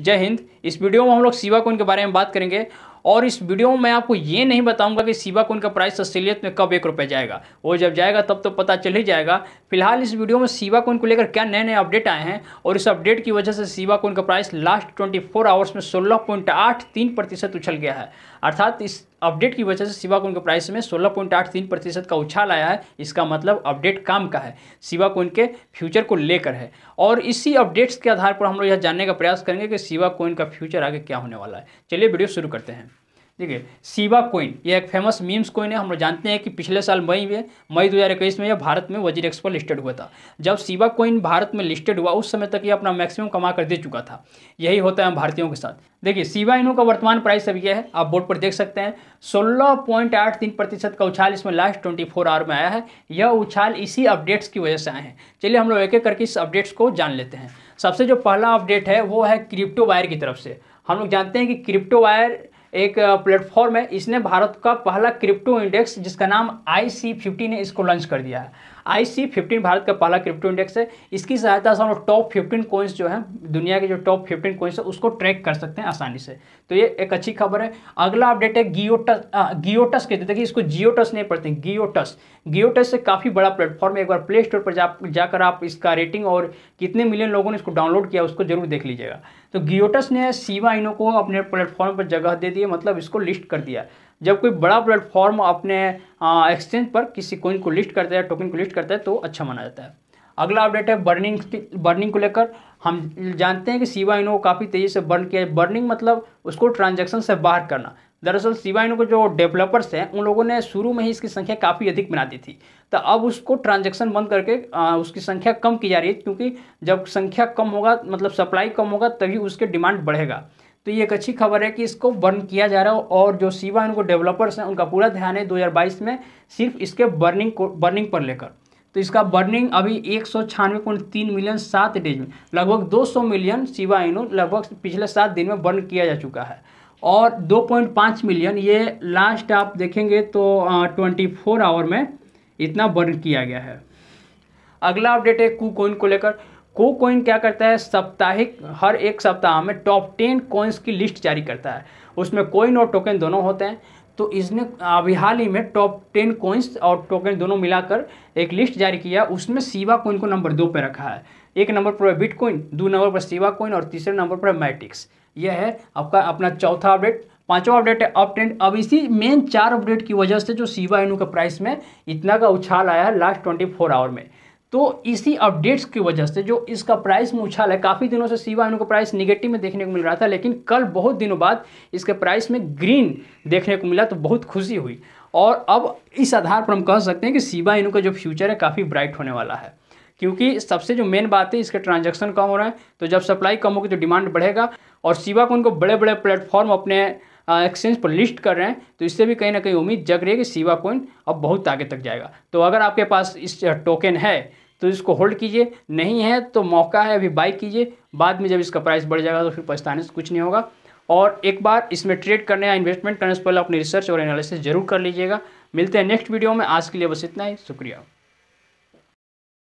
जय हिंद इस वीडियो में हम लोग शिवा कोइन के बारे में बात करेंगे और इस वीडियो में मैं आपको ये नहीं बताऊंगा कि शिवा कोइन का प्राइस असलियत में कब एक रुपये जाएगा वो जब जाएगा तब तो पता चल ही जाएगा फिलहाल इस वीडियो में सीवा कोइन को लेकर क्या नए नए अपडेट आए हैं और इस अपडेट की वजह से सीवा कोइन का प्राइस लास्ट 24 आवर्स में सोलह पॉइंट आठ तीन प्रतिशत उछल गया है अर्थात इस अपडेट की वजह से सिवाकोइन के प्राइस में सोलह पॉइंट आठ तीन प्रतिशत का उछाल आया है इसका मतलब अपडेट काम का है सिवाकोइन के फ्यूचर को लेकर है और इसी अपडेट्स के आधार पर हम लोग यह जानने का प्रयास करेंगे कि सिवाकोइन का फ्यूचर आगे क्या होने वाला है चलिए वीडियो शुरू करते हैं देखिए शिवा कोइन ये एक फेमस मीम्स कोइन है हम लोग जानते हैं कि पिछले साल मई में मई इक्कीस में यह भारत में वजीर एक्सपर लिस्टेड हुआ था जब शिवा कोइन भारत में लिस्टेड हुआ उस समय तक ये अपना मैक्सिमम कमा कर दे चुका था यही होता है भारतीयों के साथ देखिए शिवा इनू का वर्तमान प्राइस अब यह है आप बोर्ड पर देख सकते हैं सोलह पॉइंट आठ तीन प्रतिशत का उछाल इसमें लास्ट ट्वेंटी फोर आवर में आया है यह उछाल इसी अपडेट्स की वजह से आए हैं चलिए हम लोग एक एक करके इस अपडेट्स को जान लेते हैं सबसे जो पहला अपडेट है वो है क्रिप्टो वायर की तरफ से हम लोग जानते हैं कि क्रिप्टो वायर एक प्लेटफॉर्म है इसने भारत का पहला क्रिप्टो इंडेक्स जिसका नाम आई सी फिफ्टी ने इसको लॉन्च कर दिया है आई सी फिफ्टीन भारत का पहला क्रिप्टो इंडेक्स है इसकी सहायता से हम लोग टॉप फिफ्टीन कोइंस जो है दुनिया के जो टॉप फिफ्टीन कोइंस है उसको ट्रैक कर सकते हैं आसानी से तो ये एक अच्छी खबर है अगला अपडेट है गियोटस गियोटस कहते देखिए इसको जियोटस नहीं पढ़ते गियोटस गियोटस से काफ़ी बड़ा प्लेटफॉर्म है एक बार प्ले स्टोर पर जा जाकर आप इसका रेटिंग और कितने मिलियन लोगों ने इसको डाउनलोड किया उसको जरूर देख लीजिएगा तो गियोटस ने सीवा इनो को अपने प्लेटफॉर्म पर जगह दे दी मतलब इसको लिस्ट कर दिया जब कोई बड़ा प्लेटफॉर्म अपने एक्सचेंज पर किसी कोइन को लिस्ट करता है टोकन को लिस्ट करता है तो अच्छा माना जाता है अगला अपडेट है बर्निंग बर्निंग को लेकर हम जानते हैं कि सीवा इनो को काफ़ी तेज़ी से बर्न किया है बर्निंग मतलब उसको ट्रांजेक्शन से बाहर करना दरअसल सिवा को जो डेवलपर्स हैं उन लोगों ने शुरू में ही इसकी संख्या काफ़ी अधिक बना दी थी तो अब उसको ट्रांजैक्शन बंद करके आ, उसकी संख्या कम की जा रही है क्योंकि जब संख्या कम होगा मतलब सप्लाई कम होगा तभी उसके डिमांड बढ़ेगा तो ये एक अच्छी खबर है कि इसको बर्न किया जा रहा है और जो सीवा इनको डेवलपर्स हैं उनका पूरा ध्यान है दो में सिर्फ इसके बर्निंग को बर्निंग पर लेकर तो इसका बर्निंग अभी एक सौ छियानवे पॉइंट तीन मिलियन सात डेज में लगभग सौ मिलियन सीवा इनो लगभग पिछले सात दिन में बर्न किया जा चुका है और 2.5 मिलियन ये लास्ट आप देखेंगे तो ट्वेंटी फोर आवर में इतना बर्न किया गया है अगला अपडेट है कू कोइन को लेकर को कोइन क्या करता है साप्ताहिक हर एक सप्ताह में टॉप टेन कोइंस की लिस्ट जारी करता है उसमें कोइन और टोकन दोनों होते हैं तो इसने अभी हाल ही में टॉप टेन कोइंस और टोकन दोनों मिलाकर एक लिस्ट जारी किया उसमें सीवा कोइन को नंबर दो पर रखा है एक नंबर पर है बिटकॉइन दो नंबर पर सीवा कोइन और तीसरे नंबर पर है मैटिक्स यह है आपका अपना चौथा अपडेट पांचवा अपडेट है अप ट्रेंड अब इसी मेन चार अपडेट की वजह से जो सीवा इनू का प्राइस में इतना का उछाल आया है लास्ट ट्वेंटी फोर आवर में तो इसी अपडेट्स की वजह से जो इसका प्राइस में उछाल है काफ़ी दिनों से सीवा इनू का प्राइस निगेटिव में देखने को मिल रहा था लेकिन कल बहुत दिनों बाद इसके प्राइस में ग्रीन देखने को मिला तो बहुत खुशी हुई और अब इस आधार पर हम कह सकते हैं कि सीवा इनू का जो फ्यूचर है काफ़ी ब्राइट होने वाला है क्योंकि सबसे जो मेन बात है इसके ट्रांजैक्शन कम हो रहे हैं तो जब सप्लाई कम होगी तो डिमांड बढ़ेगा और सिवा को उनको बड़े बड़े प्लेटफॉर्म अपने एक्सचेंज पर लिस्ट कर रहे हैं तो इससे भी कहीं ना कहीं उम्मीद जग रही है कि सीवा कोइन अब बहुत आगे तक जाएगा तो अगर आपके पास इस टोकन है तो इसको होल्ड कीजिए नहीं है तो मौका है अभी बाई कीजिए बाद में जब इसका प्राइस बढ़ जाएगा तो फिर पछताने से कुछ नहीं होगा और एक बार इसमें ट्रेड करने या इन्वेस्टमेंट करने से पहले अपनी रिसर्च और एनालिसिस जरूर कर लीजिएगा मिलते हैं नेक्स्ट वीडियो में आज के लिए बस इतना ही शुक्रिया